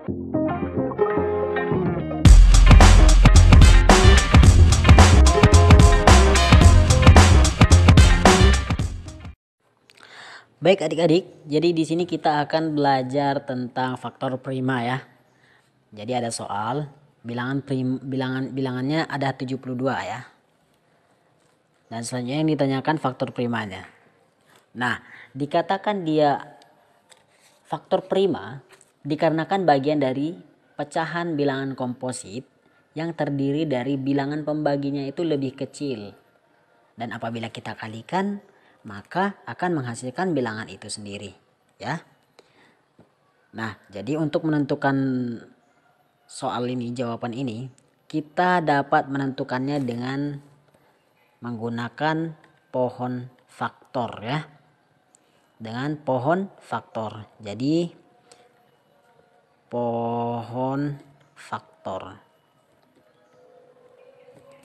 Baik adik-adik, jadi di sini kita akan belajar tentang faktor prima ya. Jadi ada soal bilangan prim, bilangan bilangannya ada 72 ya. Dan selanjutnya yang ditanyakan faktor primanya. Nah, dikatakan dia faktor prima dikarenakan bagian dari pecahan bilangan komposit yang terdiri dari bilangan pembaginya itu lebih kecil. Dan apabila kita kalikan, maka akan menghasilkan bilangan itu sendiri, ya. Nah, jadi untuk menentukan soal ini, jawaban ini, kita dapat menentukannya dengan menggunakan pohon faktor ya. Dengan pohon faktor. Jadi pohon faktor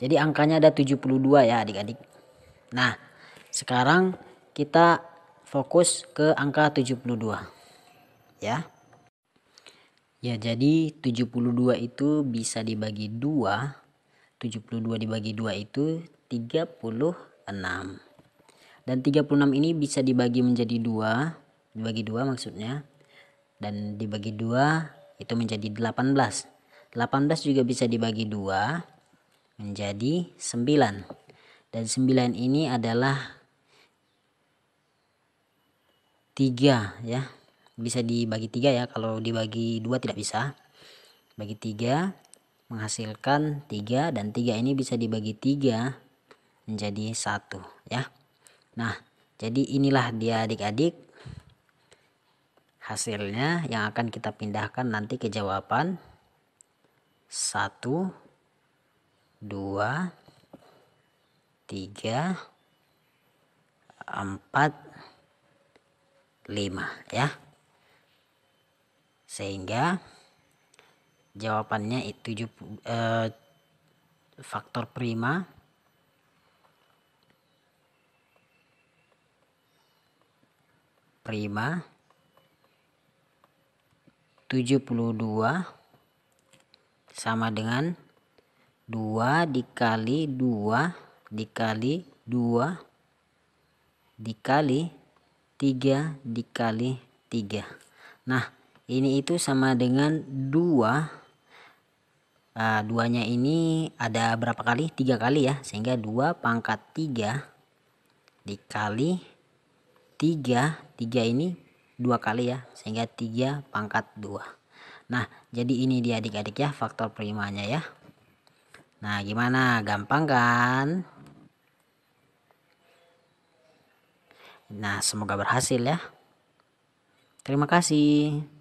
jadi angkanya ada 72 ya adik-adik nah sekarang kita fokus ke angka 72 ya ya jadi 72 itu bisa dibagi 2 72 dibagi 2 itu 36 dan 36 ini bisa dibagi menjadi 2 dibagi 2 maksudnya dan dibagi dua itu menjadi 18 18 juga bisa dibagi dua menjadi 9 dan 9 ini adalah tiga. ya bisa dibagi tiga ya kalau dibagi dua tidak bisa bagi tiga menghasilkan tiga dan tiga ini bisa dibagi tiga menjadi satu ya nah jadi inilah dia adik-adik hasilnya yang akan kita pindahkan nanti ke jawaban 1 2 3 4 5 ya sehingga jawabannya itu eh, faktor prima prima 72 sama dengan 2 dikali 2 dikali 2 dikali 3 dikali 3 nah ini itu sama dengan 2 uh, nya ini ada berapa kali tiga kali ya sehingga 2 pangkat 3 dikali 3 3 ini dua kali ya sehingga tiga pangkat dua. nah jadi ini dia adik-adik ya faktor primanya ya nah gimana gampang kan nah semoga berhasil ya terima kasih